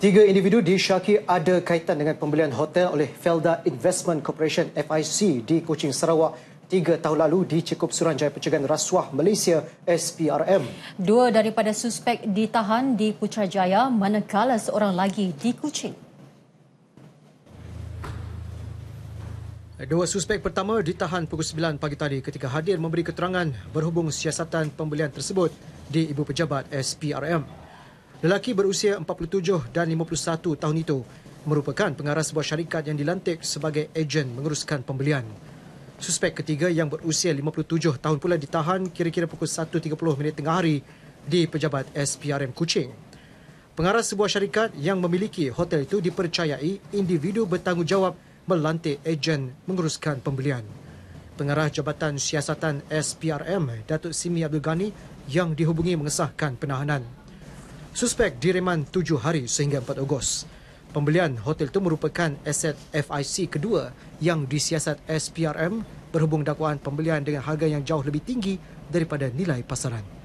Tiga individu disyaki ada kaitan dengan pembelian hotel oleh Felda Investment Corporation FIC di Kuching Sarawak tiga tahun lalu di Cekup Suruhanjaya Pencegahan Rasuah Malaysia SPRM. Dua daripada suspek ditahan di Putrajaya manakala seorang lagi di Kuching. Dua suspek pertama ditahan pukul 9 pagi tadi ketika hadir memberi keterangan berhubung siasatan pembelian tersebut di Ibu Pejabat SPRM. Lelaki berusia 47 dan 51 tahun itu merupakan pengarah sebuah syarikat yang dilantik sebagai ejen menguruskan pembelian. Suspek ketiga yang berusia 57 tahun pula ditahan kira-kira pukul 1.30 minit tengah hari di pejabat SPRM Kuching. Pengarah sebuah syarikat yang memiliki hotel itu dipercayai individu bertanggungjawab melantik ejen menguruskan pembelian. Pengarah Jabatan Siasatan SPRM, Datuk Simi Abdul Ghani yang dihubungi mengesahkan penahanan. Suspek direman tujuh hari sehingga 4 Ogos. Pembelian hotel itu merupakan aset FIC kedua yang disiasat SPRM berhubung dakwaan pembelian dengan harga yang jauh lebih tinggi daripada nilai pasaran.